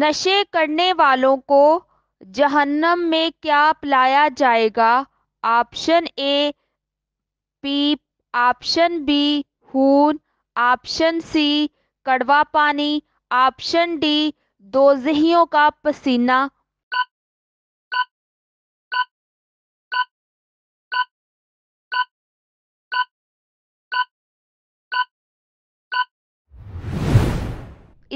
नशे करने वालों को जहन्नम में क्या पिलाया जाएगा ऑप्शन ए पीप ऑप्शन बी खून ऑप्शन सी कड़वा पानी ऑप्शन डी दोजहियों का पसीना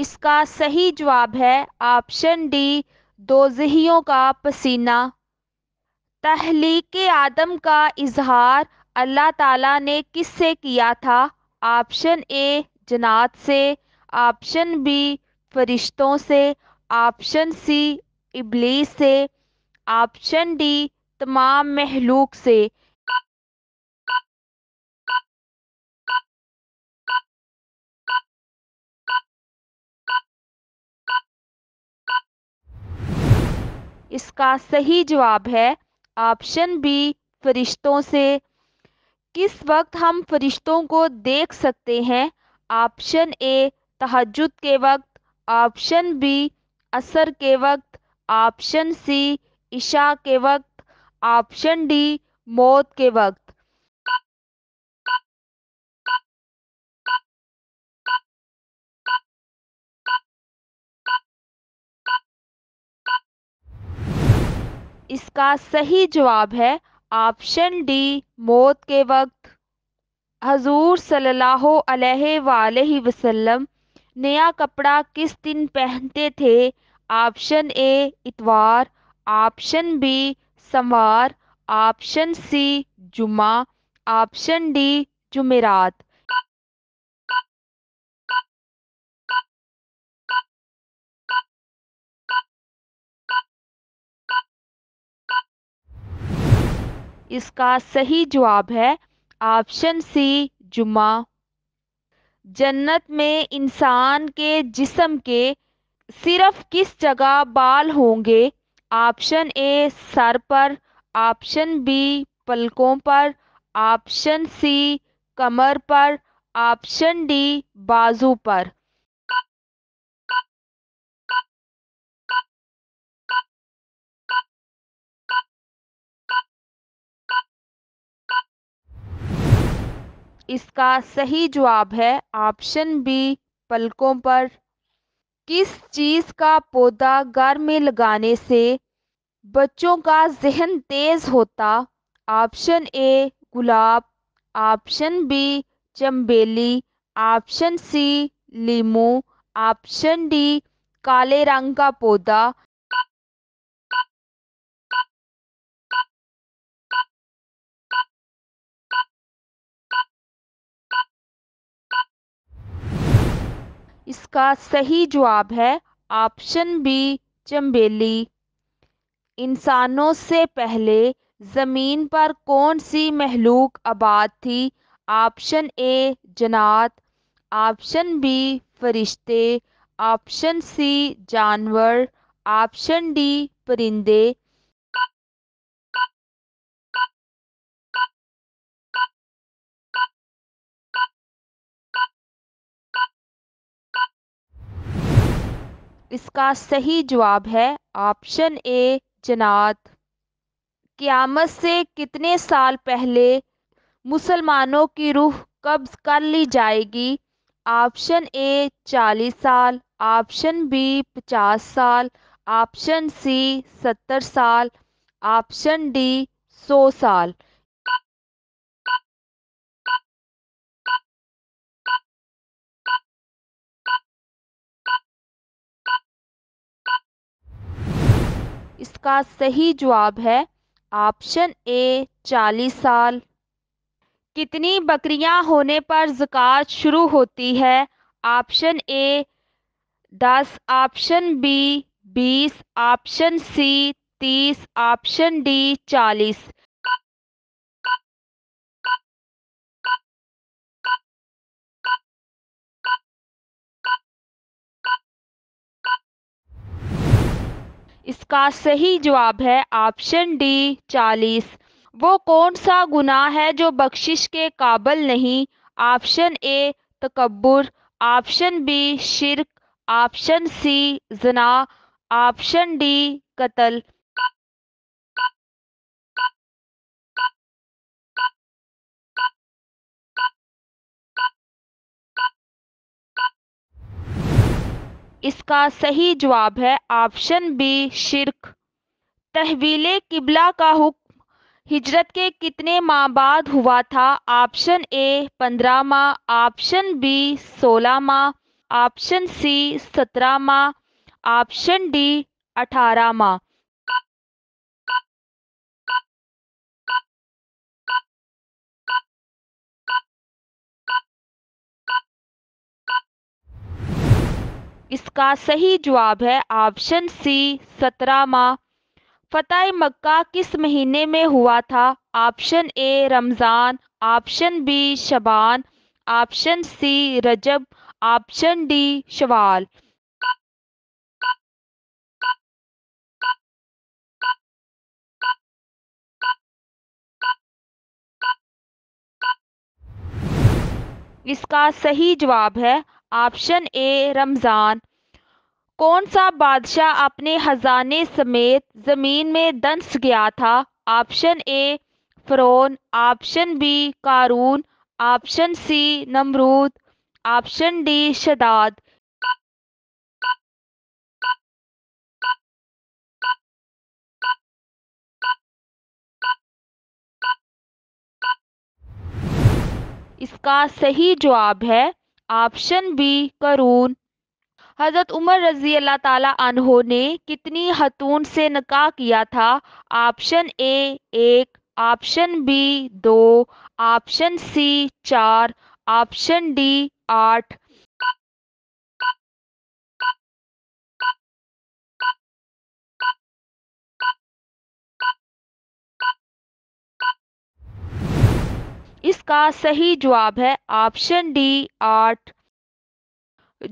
इसका सही जवाब है ऑप्शन डी दोजहियों का पसीना तहलीक आदम का इजहार अल्लाह ताला ने किससे किया था ऑप्शन ए जनात से ऑप्शन बी फरिश्तों से ऑप्शन सी इबलीस से ऑप्शन डी तमाम महलूक से इसका सही जवाब है ऑप्शन बी फरिश्तों से किस वक्त हम फरिश्तों को देख सकते हैं ऑप्शन ए तहजद के वक्त ऑप्शन बी असर के वक्त ऑप्शन सी इशा के वक्त ऑप्शन डी मौत के वक्त इसका सही जवाब है ऑप्शन डी मौत के वक्त हजूर सल्लल्लाहु अलैहि वसल्लम नया कपड़ा किस दिन पहनते थे ऑप्शन ए इतवार ऑप्शन बी सोमवार ऑप्शन सी जुमा ऑप्शन डी जुमेरात इसका सही जवाब है ऑप्शन सी जुमा जन्नत में इंसान के जिसम के सिर्फ किस जगह बाल होंगे ऑप्शन ए सर पर ऑप्शन बी पलकों पर ऑप्शन सी कमर पर ऑप्शन डी बाजू पर इसका सही जवाब है ऑप्शन बी पलकों पर किस चीज़ का पौधा घर में लगाने से बच्चों का जहन तेज़ होता ऑप्शन ए गुलाब ऑप्शन बी चम्बेली ऑप्शन सी लीमू ऑप्शन डी काले रंग का पौधा इसका सही जवाब है ऑप्शन बी चम्बेली इंसानों से पहले ज़मीन पर कौन सी महलूक आबाद थी ऑप्शन ए जनात ऑप्शन बी फरिश्ते ऑप्शन सी जानवर ऑप्शन डी परिंदे इसका सही जवाब है ऑप्शन ए जनात क्यामत से कितने साल पहले मुसलमानों की रूह कब्ज़ कर ली जाएगी ऑप्शन ए चालीस साल ऑप्शन बी पचास साल ऑप्शन सी सत्तर साल ऑप्शन डी सौ साल इसका सही जवाब है ऑप्शन ए चालीस साल कितनी बकरियां होने पर जक़ात शुरू होती है ऑप्शन ए दस ऑप्शन बी बीस ऑप्शन सी तीस ऑप्शन डी चालीस इसका सही जवाब है ऑप्शन डी चालीस वो कौन सा गुनाह है जो बख्शिश के काबल नहीं ऑप्शन ए तकबर ऑप्शन बी शिरक ऑप्शन सी जना ऑप्शन डी कत्ल इसका सही जवाब है ऑप्शन बी शिरक तहवील किबला का हुक्म हिजरत के कितने माह बाद हुआ था ऑप्शन ए पंद्रह माह ऑप्शन बी सोलह माह ऑप्शन सी सत्रह माह ऑप्शन डी अठारह माह इसका सही जवाब है ऑप्शन सी सत्रह माह फतेह मक्का किस महीने में हुआ था ऑप्शन ए रमज़ान ऑप्शन बी शबान ऑप्शन सी रजब ऑप्शन डी शवाल इसका सही जवाब है ऑप्शन ए रमज़ान कौन सा बादशाह अपने खजाने समेत ज़मीन में दंस गया था ऑप्शन ए फ्रोन ऑप्शन बी कारून ऑप्शन सी नमरूद ऑप्शन डी शदाद इसका सही जवाब है ऑप्शन बी करून हज़रत उमर रजी अल्लाह ताला अनहो ने कितनी खतून से निकाह किया था ऑप्शन ए एक ऑप्शन बी दो ऑप्शन सी चार ऑप्शन डी आठ इसका सही जवाब है ऑप्शन डी आठ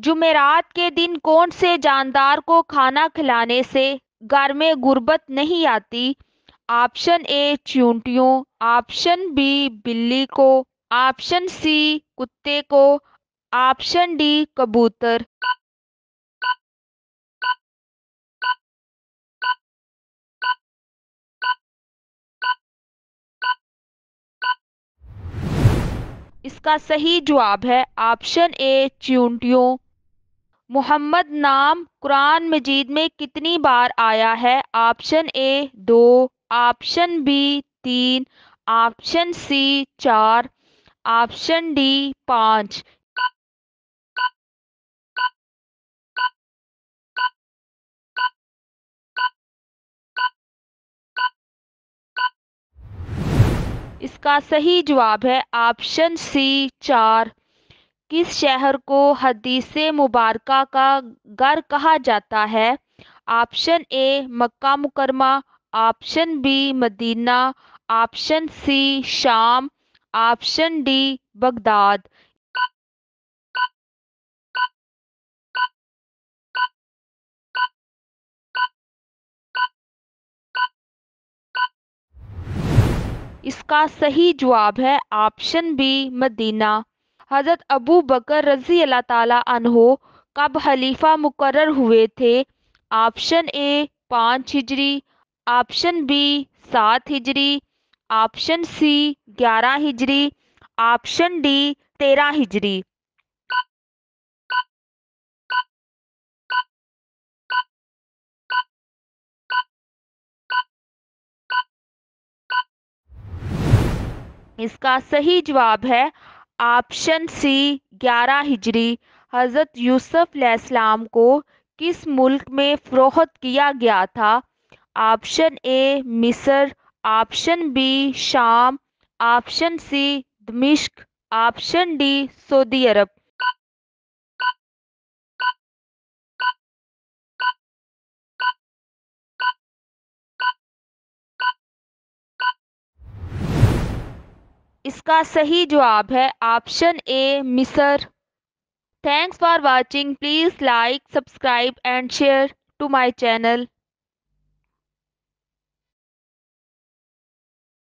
जुमेरात के दिन कौन से जानदार को खाना खिलाने से घर में गुर्बत नहीं आती ऑप्शन ए चूंटियों ऑप्शन बी बिल्ली को ऑप्शन सी कुत्ते को ऑप्शन डी कबूतर इसका सही जवाब है ऑप्शन ए च्यूंटियों मोहम्मद नाम कुरान मजीद में कितनी बार आया है ऑप्शन ए दो ऑप्शन बी तीन ऑप्शन सी चार ऑप्शन डी पाँच इसका सही जवाब है ऑप्शन सी चार किस शहर को हदीस मुबारक का घर कहा जाता है ऑप्शन ए मक्का मुकरमा ऑप्शन बी मदीना ऑप्शन सी शाम ऑप्शन डी बगदाद इसका सही जवाब है ऑप्शन बी मदीना हज़रत अबू बकर रजी अल्लाह तहो कब खलीफा मुकर हुए थे ऑप्शन ए पाँच हिजरी ऑप्शन बी सात हिजरी ऑप्शन सी ग्यारह हिजरी ऑप्शन डी तेरह हिजरी इसका सही जवाब है ऑप्शन सी ग्यारह हिजरी हज़रत यूसुफ यूसफ़्लाम को किस मुल्क में फ़रोहत किया गया था ऑप्शन ए मिस्र ऑप्शन बी शाम ऑप्शन सी दमिश्क ऑप्शन डी सऊदी अरब इसका सही जवाब है ऑप्शन ए मिसर thanks for watching please like subscribe and share to my channel